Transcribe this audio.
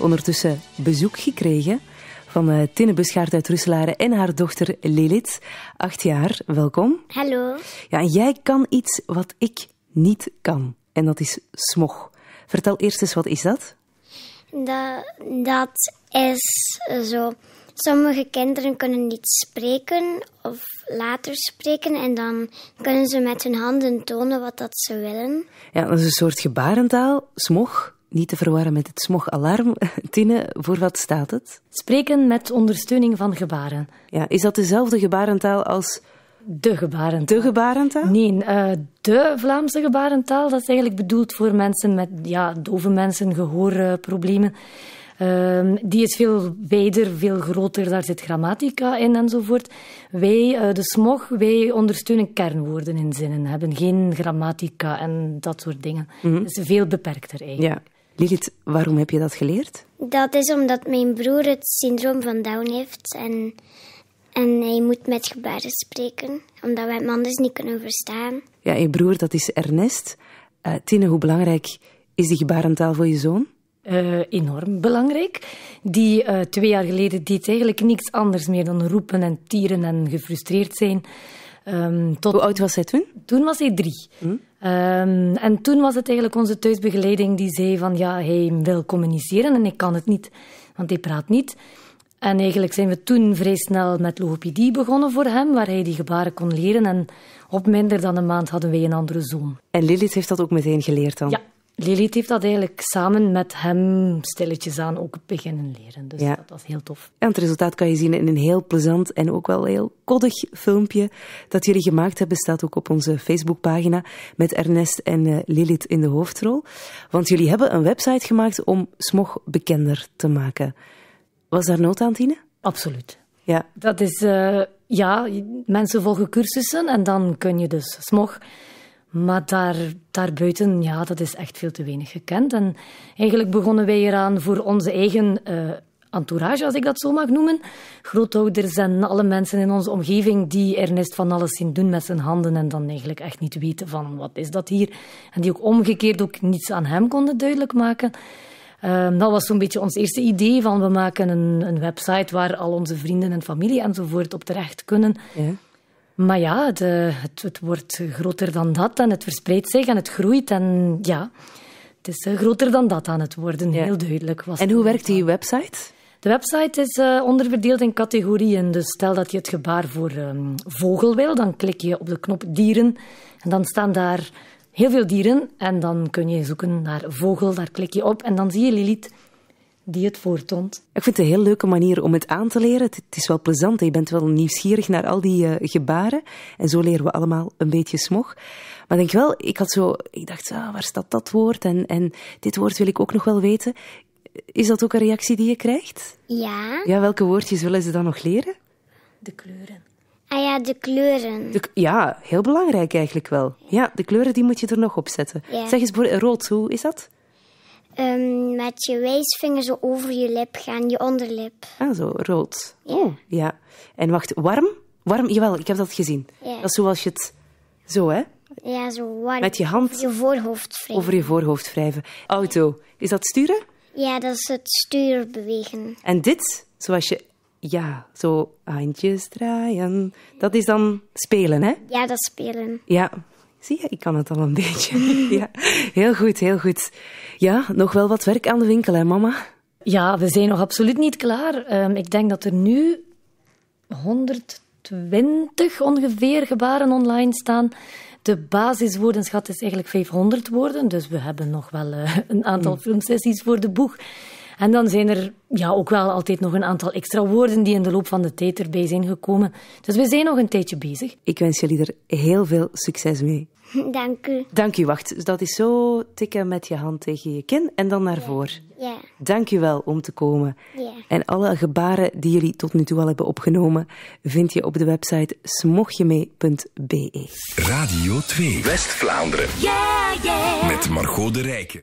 ondertussen bezoek gekregen van eh, Tinne uit Russelaren en haar dochter Lilith, acht jaar. Welkom. Hallo. Ja, jij kan iets wat ik niet kan. En dat is smog. Vertel eerst eens, wat is dat? Dat, dat is zo. Sommige kinderen kunnen niet spreken of later spreken en dan kunnen ze met hun handen tonen wat dat ze willen. Ja, dat is een soort gebarentaal, smog. Niet te verwarren met het smogalarm. Tine, voor wat staat het? Spreken met ondersteuning van gebaren. Ja, is dat dezelfde gebarentaal als de gebarentaal. De gebarentaal? Nee, eh, de Vlaamse gebarentaal. Dat is eigenlijk bedoeld voor mensen met ja, dove mensen, gehoorproblemen. Ehm, die is veel wijder, veel groter. Daar zit grammatica in enzovoort. Wij, eh, de smog, wij ondersteunen kernwoorden in zinnen. Hebben geen grammatica en dat soort dingen. Mm is dus veel beperkter eigenlijk. Ja. Lilith, waarom heb je dat geleerd? Dat is omdat mijn broer het syndroom van Down heeft en, en hij moet met gebaren spreken, omdat wij hem anders niet kunnen verstaan. Ja, je broer, dat is Ernest. Eh, Tine, hoe belangrijk is die gebarentaal voor je zoon? Eh, enorm belangrijk. Die eh, twee jaar geleden deed eigenlijk niets anders meer dan roepen en tieren en gefrustreerd zijn. Ehm, Hoe oud was hij toen? Toen was hij drie. Hm? Ehm, en toen was het eigenlijk onze thuisbegeleiding die zei van ja, hij wil communiceren en ik kan het niet, want hij praat niet. En eigenlijk zijn we toen vrij snel met logopedie begonnen voor hem, waar hij die gebaren kon leren. En op minder dan een maand hadden wij een andere zoon. En Lilith heeft dat ook meteen geleerd dan? Ja, Lilith heeft dat eigenlijk samen met hem stilletjes aan ook beginnen leren. Dus ja. dat was heel tof. En het resultaat kan je zien in een heel plezant en ook wel heel koddig filmpje dat jullie gemaakt hebben. Staat ook op onze Facebookpagina met Ernest en eh, Lilith in de hoofdrol. Want jullie hebben een website gemaakt om smog bekender te maken. Was daar nood aan, Tine? Absoluut. Ja. Dat is, eh, ja, mensen volgen cursussen en dan kun je dus smog maar daar, daarbuiten, ja, dat is echt veel te weinig gekend. En eigenlijk begonnen wij eraan voor onze eigen eh, entourage, als ik dat zo mag noemen. Grootouders en alle mensen in onze omgeving die Ernest van alles zien doen met zijn handen en dan eigenlijk echt niet weten van wat is dat hier. En die ook omgekeerd ook niets aan hem konden duidelijk maken. Ehm, dat was zo'n beetje ons eerste idee van we maken een, een, website waar al onze vrienden en familie enzovoort op terecht kunnen. Ja. Maar ja, het, wordt groter dan dat en het verspreidt zich en het groeit. En ja, het is eh, groter dan dat aan het worden, heel duidelijk. Was en hoe werkt die website? De website is eh, onderverdeeld in categorieën. Dus stel dat je het gebaar voor ehm, vogel wil, dan klik je op de knop dieren. En dan staan daar heel veel dieren. En dan kun je zoeken naar vogel, daar klik je op. En dan zie je Lilith die het voortont. Ik vind het een heel leuke manier om het aan te leren. Het, is wel plezant. Je bent wel nieuwsgierig naar al die eh, gebaren. En zo leren we allemaal een beetje smog. Maar denk wel, ik had zo, ik dacht, ah, waar staat dat woord? En, en dit woord wil ik ook nog wel weten. Is dat ook een reactie die je krijgt? Ja. Ja, welke woordjes willen ze dan nog leren? De kleuren. Ah ja, de kleuren. ja, heel belangrijk eigenlijk wel. Ja, de kleuren die moet je er nog op zetten. Zeg eens, rood, hoe is dat? Ehm, met je wijsvinger zo over je lip gaan, je onderlip. Ah, zo rood. Ja. Oh, ja. En wacht, warm? Warm, jawel, ik heb dat gezien. Dat is zoals je het... Zo, hè? Ja, zo warm. Met je hand... Over je voorhoofd wrijven. Over je voorhoofd wrijven. Auto, is dat sturen? Ja, dat is het stuur bewegen. En dit, zoals je... Ja, zo handjes draaien. Dat is dan spelen, hè? Ja, dat is spelen. Ja, Zie ik kan het al een beetje. ja. Heel goed, heel goed. Ja, nog wel wat werk aan de winkel, hè, mama? Ja, we zijn nog absoluut niet klaar. Ehm, ik denk dat er nu 120 ongeveer gebaren online staan. De basiswoordenschat is eigenlijk 500 woorden, dus we hebben nog wel eh, een aantal mm. filmsessies voor de boeg. En dan zijn er ja, ook wel altijd nog een aantal extra woorden die in de loop van de tijd erbij zijn gekomen. Dus we zijn nog een tijdje bezig. Ik wens jullie er heel veel succes mee. Dank u. Dank u, wacht. Dat is zo tikken met je hand tegen je kin en dan naar voren. Ja. Dank u wel om te komen. Ja. En alle gebaren die jullie tot nu toe al hebben opgenomen, vind je op de website smogjemee.be. Radio 2. West-Vlaanderen. Yeah, yeah. Met Margot de Rijken.